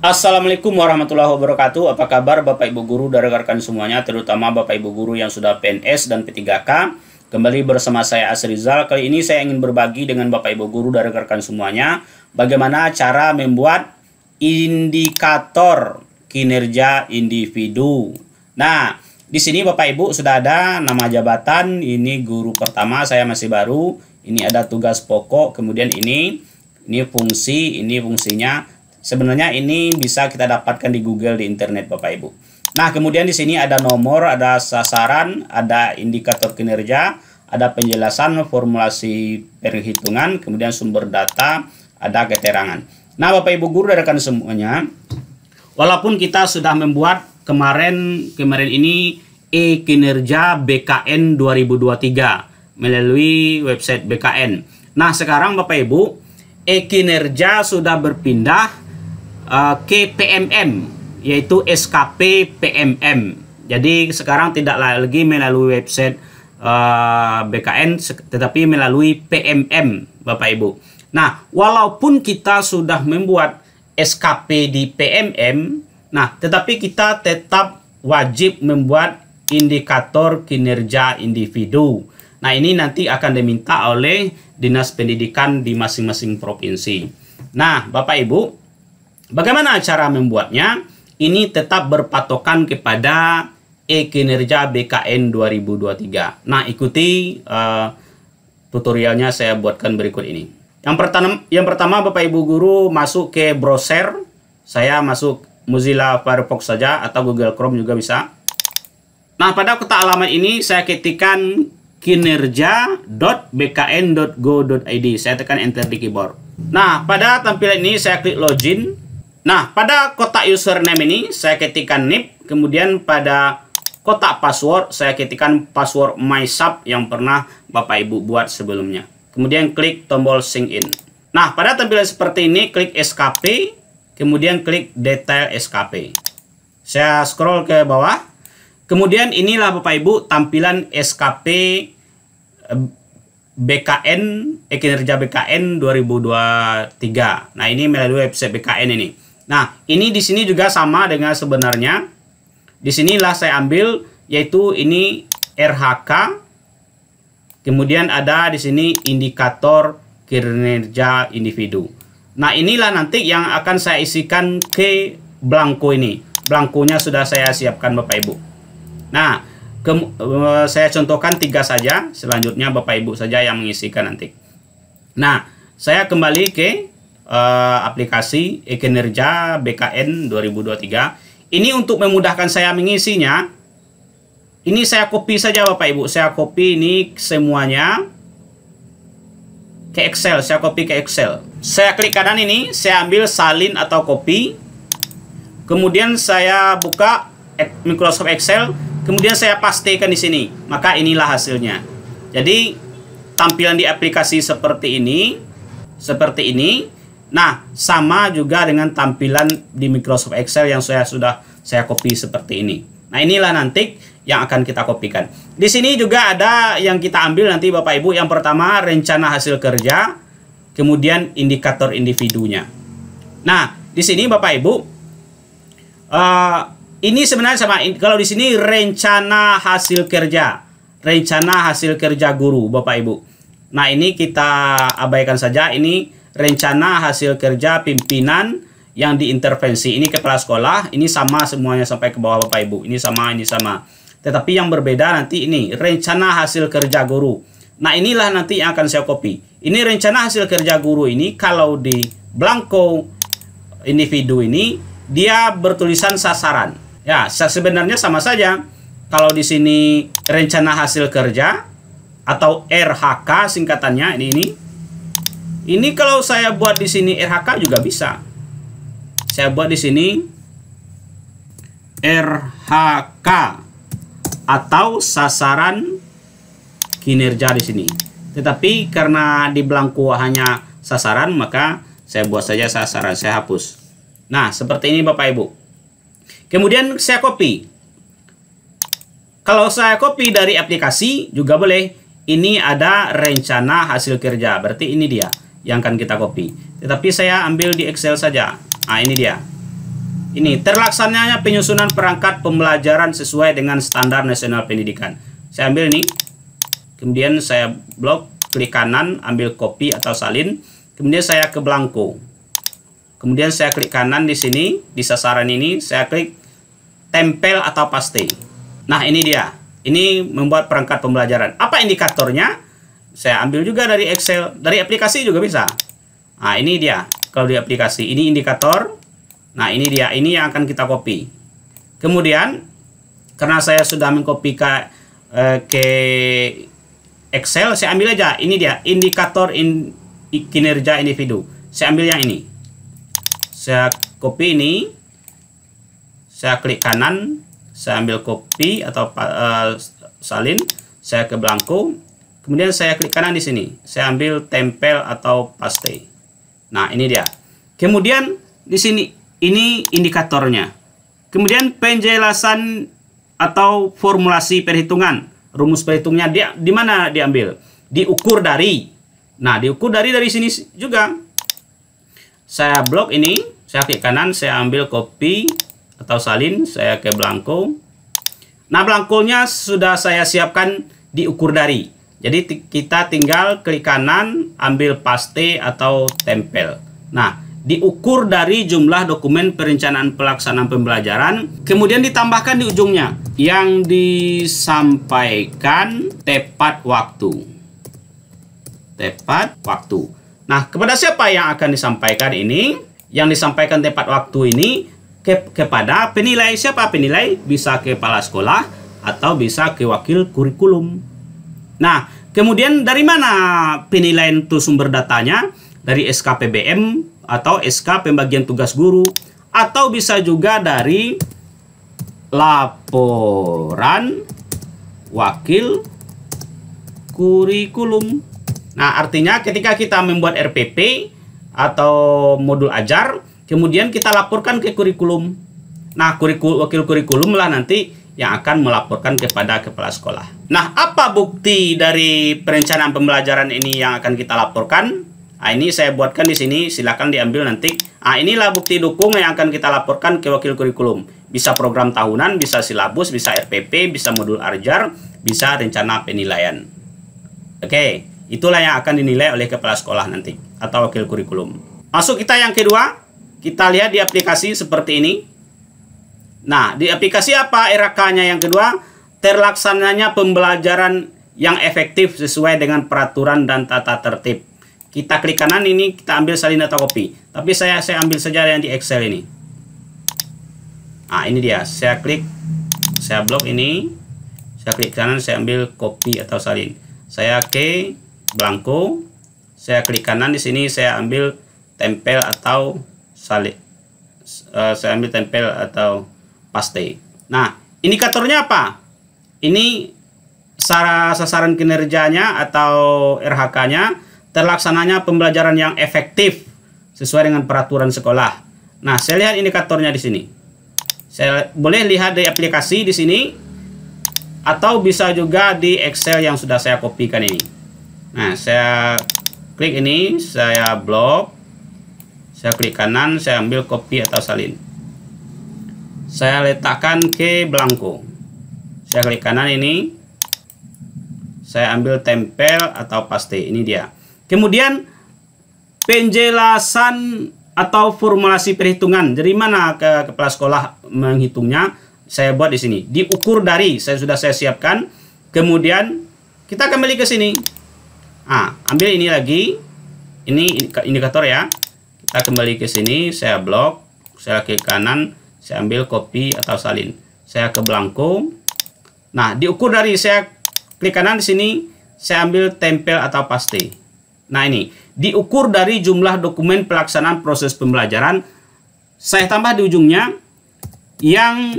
Assalamualaikum warahmatullahi wabarakatuh. Apa kabar Bapak Ibu guru dan rekan-rekan semuanya, terutama Bapak Ibu guru yang sudah PNS dan P3K. Kembali bersama saya Asrizal. Kali ini saya ingin berbagi dengan Bapak Ibu guru dan rekan-rekan semuanya bagaimana cara membuat indikator kinerja individu. Nah, di sini Bapak Ibu sudah ada nama jabatan, ini guru pertama saya masih baru, ini ada tugas pokok, kemudian ini ini fungsi, ini fungsinya Sebenarnya ini bisa kita dapatkan di Google di internet Bapak Ibu. Nah, kemudian di sini ada nomor, ada sasaran, ada indikator kinerja, ada penjelasan formulasi perhitungan, kemudian sumber data, ada keterangan. Nah, Bapak Ibu guru dan rekan semuanya, walaupun kita sudah membuat kemarin kemarin ini e kinerja BKN 2023 melalui website BKN. Nah, sekarang Bapak Ibu, e kinerja sudah berpindah Eh, KPMM yaitu SKP PMM. Jadi sekarang tidak lagi melalui website uh, eh, BKN tetapi melalui PMM Bapak Ibu. Nah, walaupun kita sudah membuat SKP di PMM, nah tetapi kita tetap wajib membuat indikator kinerja individu. Nah, ini nanti akan diminta oleh Dinas Pendidikan di masing-masing provinsi. Nah, Bapak Ibu, Bagaimana cara membuatnya? Ini tetap berpatokan kepada e-kinerja BKN 2023. Nah, ikuti uh, tutorialnya saya buatkan berikut ini. Yang pertama, yang pertama Bapak Ibu guru masuk ke browser. Saya masuk Mozilla Firefox saja atau Google Chrome juga bisa. Nah, pada kotak alamat ini saya ketikkan kinerja.bkn.go.id. Saya tekan enter di keyboard. Nah, pada tampilan ini saya klik login. Nah, pada kotak username ini saya ketikkan NIP, kemudian pada kotak password saya ketikkan password MySub yang pernah Bapak Ibu buat sebelumnya. Kemudian klik tombol sync in. Nah, pada tampilan seperti ini klik SKP, kemudian klik detail SKP. Saya scroll ke bawah. Kemudian inilah Bapak Ibu tampilan SKP eh, BKN ekinerja BKN 2023. Nah, ini melalui website BKN ini. Nah, ini di sini juga sama dengan sebenarnya. Di sinilah saya ambil yaitu ini RHK. Kemudian ada di sini indikator kinerja individu. Nah, inilah nanti yang akan saya isikan ke blanko ini. Blankonya sudah saya siapkan Bapak Ibu. Nah, ke, eh, saya contohkan tiga saja. Selanjutnya Bapak Ibu saja yang mengisikan nanti. Nah, saya kembali ke uh, aplikasi e BKN 2023. Ini untuk memudahkan saya mengisinya. Ini saya copy saja Bapak Ibu. Saya copy ini semuanya ke Excel. Saya copy ke Excel. Saya klik kanan ini. Saya ambil salin atau copy. Kemudian saya buka Microsoft Excel. Kemudian saya pastikan di sini. Maka inilah hasilnya. Jadi tampilan di aplikasi seperti ini. Seperti ini Nah, sama juga dengan tampilan di Microsoft Excel yang saya sudah saya copy seperti ini. Nah, inilah nanti yang akan kita kopikan. Di sini juga ada yang kita ambil nanti Bapak Ibu. Yang pertama, rencana hasil kerja, kemudian indikator individunya. Nah, di sini Bapak Ibu, uh, ini sebenarnya sama. Kalau di sini rencana hasil kerja, rencana hasil kerja guru Bapak Ibu. Nah, ini kita abaikan saja. Ini rencana hasil kerja pimpinan yang diintervensi. Ini kepala sekolah, ini sama semuanya sampai ke bawah Bapak Ibu. Ini sama, ini sama. Tetapi yang berbeda nanti ini, rencana hasil kerja guru. Nah inilah nanti yang akan saya copy. Ini rencana hasil kerja guru ini kalau di blanko individu ini, dia bertulisan sasaran. Ya, sebenarnya sama saja. Kalau di sini rencana hasil kerja atau RHK singkatannya ini, ini ini kalau saya buat di sini RHK juga bisa. Saya buat di sini RHK atau sasaran kinerja di sini. Tetapi karena di belangku hanya sasaran maka saya buat saja sasaran saya hapus. Nah, seperti ini Bapak Ibu. Kemudian saya copy. Kalau saya copy dari aplikasi juga boleh. Ini ada rencana hasil kerja. Berarti ini dia yang akan kita copy. Tetapi saya ambil di Excel saja. Nah, ini dia. Ini terlaksananya penyusunan perangkat pembelajaran sesuai dengan standar nasional pendidikan. Saya ambil ini. Kemudian saya blok, klik kanan, ambil copy atau salin. Kemudian saya ke belangko. Kemudian saya klik kanan di sini, di sasaran ini, saya klik tempel atau paste. Nah, ini dia. Ini membuat perangkat pembelajaran. Apa indikatornya? saya ambil juga dari Excel dari aplikasi juga bisa nah ini dia kalau di aplikasi ini indikator nah ini dia ini yang akan kita copy kemudian karena saya sudah mengcopy ke, eh, ke Excel saya ambil aja ini dia indikator in, kinerja individu saya ambil yang ini saya copy ini saya klik kanan saya ambil copy atau uh, salin saya ke belangku. Kemudian saya klik kanan di sini. Saya ambil tempel atau paste. Nah, ini dia. Kemudian di sini ini indikatornya. Kemudian penjelasan atau formulasi perhitungan, rumus perhitungnya dia di mana diambil? Diukur dari. Nah, diukur dari dari sini juga. Saya blok ini, saya klik kanan, saya ambil copy atau salin, saya ke belangkung. Nah, belangkungnya sudah saya siapkan diukur dari. Jadi kita tinggal klik kanan, ambil paste atau tempel. Nah, diukur dari jumlah dokumen perencanaan pelaksanaan pembelajaran, kemudian ditambahkan di ujungnya yang disampaikan tepat waktu. Tepat waktu. Nah, kepada siapa yang akan disampaikan ini? Yang disampaikan tepat waktu ini ke kepada penilai siapa penilai? Bisa kepala sekolah atau bisa ke wakil kurikulum. Nah, kemudian dari mana penilaian itu sumber datanya? Dari SKPBM atau SK pembagian tugas guru atau bisa juga dari laporan wakil kurikulum. Nah, artinya ketika kita membuat RPP atau modul ajar, kemudian kita laporkan ke kurikulum. Nah, kurikul, wakil kurikulum lah nanti yang akan melaporkan kepada kepala sekolah. Nah, apa bukti dari perencanaan pembelajaran ini yang akan kita laporkan? Nah, ini saya buatkan di sini, silakan diambil nanti. Nah, inilah bukti dukung yang akan kita laporkan ke wakil kurikulum. Bisa program tahunan, bisa silabus, bisa RPP, bisa modul arjar, bisa rencana penilaian. Oke, itulah yang akan dinilai oleh kepala sekolah nanti atau wakil kurikulum. Masuk kita yang kedua, kita lihat di aplikasi seperti ini. Nah, di aplikasi apa RAK-nya yang kedua? Terlaksananya pembelajaran yang efektif sesuai dengan peraturan dan tata tertib. Kita klik kanan ini, kita ambil salin atau kopi. Tapi saya saya ambil saja yang di Excel ini. Nah, ini dia. Saya klik, saya blok ini. Saya klik kanan, saya ambil copy atau salin. Saya ke blanko. Saya klik kanan di sini, saya ambil tempel atau salin. Uh, saya ambil tempel atau pasti. Nah, indikatornya apa? Ini sasaran kinerjanya atau RHK-nya terlaksananya pembelajaran yang efektif sesuai dengan peraturan sekolah. Nah, saya lihat indikatornya di sini. Saya boleh lihat di aplikasi di sini atau bisa juga di Excel yang sudah saya kopikan ini. Nah, saya klik ini, saya blok, saya klik kanan, saya ambil copy atau salin saya letakkan ke belangko saya klik kanan ini saya ambil tempel atau paste ini dia kemudian penjelasan atau formulasi perhitungan dari mana ke kepala sekolah menghitungnya saya buat di sini diukur dari saya sudah saya siapkan kemudian kita kembali ke sini ah ambil ini lagi ini indikator ya kita kembali ke sini saya blok saya klik kanan saya ambil kopi atau salin. Saya ke belangkung. Nah, diukur dari saya klik kanan di sini, saya ambil tempel atau paste. Nah, ini diukur dari jumlah dokumen pelaksanaan proses pembelajaran. Saya tambah di ujungnya yang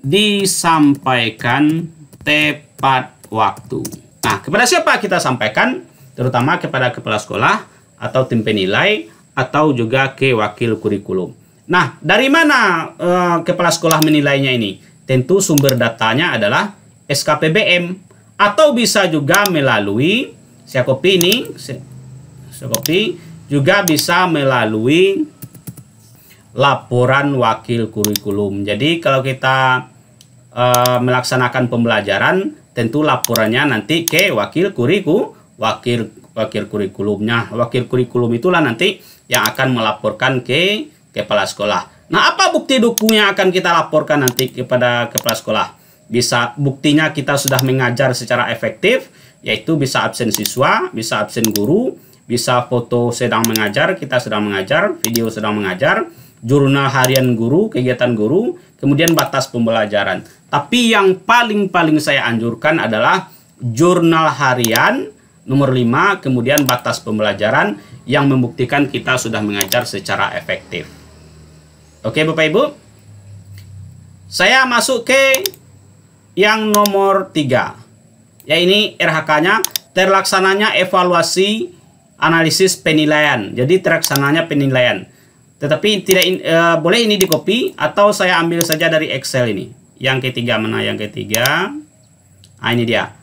disampaikan tepat waktu. Nah, kepada siapa kita sampaikan? Terutama kepada kepala sekolah atau tim penilai atau juga ke wakil kurikulum. Nah, dari mana uh, kepala sekolah menilainya ini? Tentu sumber datanya adalah SKPBM atau bisa juga melalui saya copy ini, saya copy juga bisa melalui laporan wakil kurikulum. Jadi kalau kita uh, melaksanakan pembelajaran, tentu laporannya nanti ke wakil kuriku, wakil wakil kurikulumnya. Wakil kurikulum itulah nanti yang akan melaporkan ke kepala sekolah. Nah, apa bukti dukung yang akan kita laporkan nanti kepada kepala sekolah? Bisa buktinya kita sudah mengajar secara efektif, yaitu bisa absen siswa, bisa absen guru, bisa foto sedang mengajar, kita sedang mengajar, video sedang mengajar, jurnal harian guru, kegiatan guru, kemudian batas pembelajaran. Tapi yang paling-paling saya anjurkan adalah jurnal harian nomor 5, kemudian batas pembelajaran yang membuktikan kita sudah mengajar secara efektif. Oke Bapak Ibu. Saya masuk ke yang nomor 3. Ya ini RHK-nya terlaksananya evaluasi analisis penilaian. Jadi terlaksananya penilaian. Tetapi tidak in, e, boleh ini di copy atau saya ambil saja dari Excel ini. Yang ketiga mana? Yang ketiga. Nah, ini dia.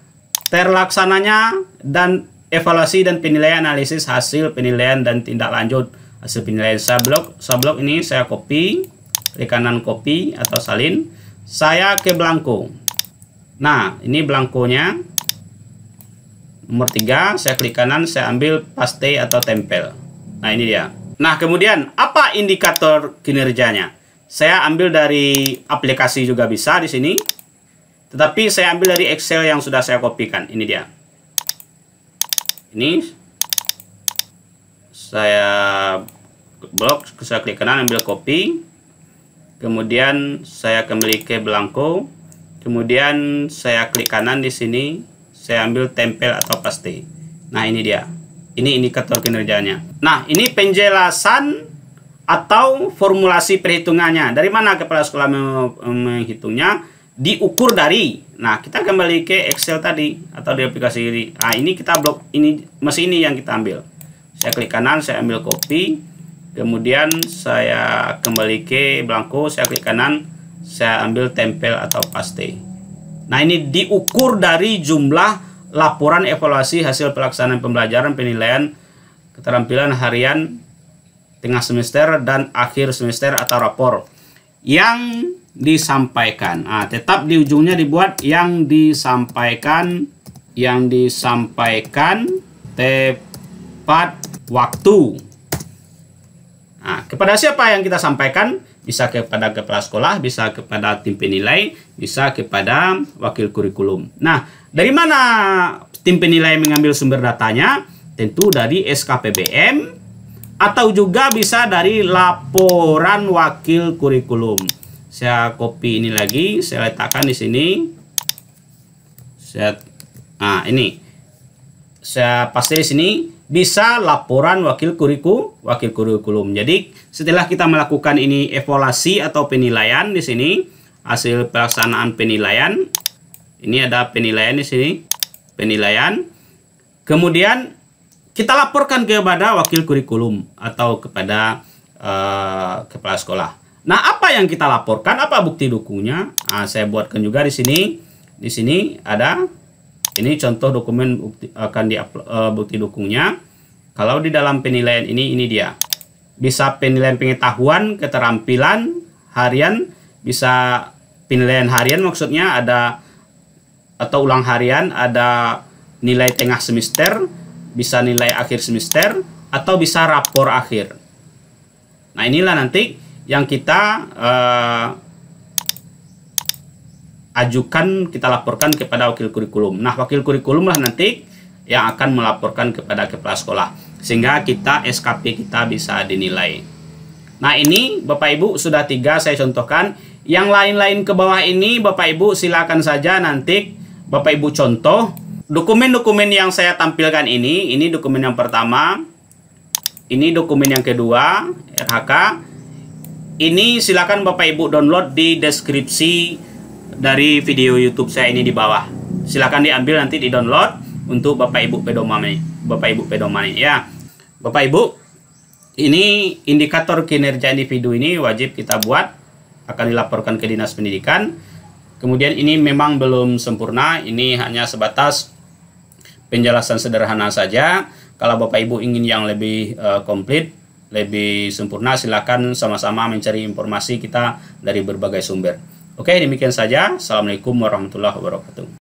Terlaksananya dan evaluasi dan penilaian analisis hasil penilaian dan tindak lanjut hasil penilaian saya blok ini saya copy klik kanan copy atau salin saya ke belangko nah ini belangkonya nomor 3 saya klik kanan saya ambil paste atau tempel nah ini dia nah kemudian apa indikator kinerjanya saya ambil dari aplikasi juga bisa di sini tetapi saya ambil dari Excel yang sudah saya kopikan ini dia ini saya blok saya klik kanan ambil copy kemudian saya kembali ke belangko kemudian saya klik kanan di sini saya ambil tempel atau paste nah ini dia ini indikator kinerjanya nah ini penjelasan atau formulasi perhitungannya dari mana kepala sekolah menghitungnya diukur dari nah kita kembali ke Excel tadi atau di aplikasi ini nah ini kita blok ini mesin ini yang kita ambil saya klik kanan saya ambil copy kemudian saya kembali ke belangko saya klik kanan saya ambil tempel atau paste nah ini diukur dari jumlah laporan evaluasi hasil pelaksanaan pembelajaran penilaian keterampilan harian tengah semester dan akhir semester atau rapor yang disampaikan nah, tetap di ujungnya dibuat yang disampaikan yang disampaikan TP tepat waktu. Nah, kepada siapa yang kita sampaikan? Bisa kepada kepala sekolah, bisa kepada tim penilai, bisa kepada wakil kurikulum. Nah, dari mana tim penilai mengambil sumber datanya? Tentu dari SKPBM atau juga bisa dari laporan wakil kurikulum. Saya copy ini lagi, saya letakkan di sini. Saya, nah, ini. Saya paste di sini bisa laporan wakil kurikulum wakil kurikulum. Jadi setelah kita melakukan ini evaluasi atau penilaian di sini hasil pelaksanaan penilaian ini ada penilaian di sini penilaian kemudian kita laporkan kepada wakil kurikulum atau kepada uh, kepala sekolah. Nah apa yang kita laporkan apa bukti dukungnya? Nah, saya buatkan juga di sini di sini ada ini contoh dokumen bukti, akan di uh, bukti dukungnya. Kalau di dalam penilaian ini, ini dia. Bisa penilaian pengetahuan, keterampilan, harian, bisa penilaian harian maksudnya ada atau ulang harian, ada nilai tengah semester, bisa nilai akhir semester, atau bisa rapor akhir. Nah inilah nanti yang kita uh, ajukan kita laporkan kepada wakil kurikulum. Nah, wakil kurikulum lah nanti yang akan melaporkan kepada kepala sekolah sehingga kita SKP kita bisa dinilai. Nah, ini Bapak Ibu sudah tiga saya contohkan. Yang lain-lain ke bawah ini Bapak Ibu silakan saja nanti Bapak Ibu contoh dokumen-dokumen yang saya tampilkan ini, ini dokumen yang pertama, ini dokumen yang kedua, RHK. Ini silakan Bapak Ibu download di deskripsi dari video YouTube saya ini di bawah. Silahkan diambil nanti di download untuk Bapak Ibu pedoman ini. Bapak Ibu pedoman ini ya. Bapak Ibu, ini indikator kinerja individu ini wajib kita buat akan dilaporkan ke Dinas Pendidikan. Kemudian ini memang belum sempurna, ini hanya sebatas penjelasan sederhana saja. Kalau Bapak Ibu ingin yang lebih uh, komplit, lebih sempurna silakan sama-sama mencari informasi kita dari berbagai sumber. Oke, demikian saja. Assalamualaikum warahmatullahi wabarakatuh.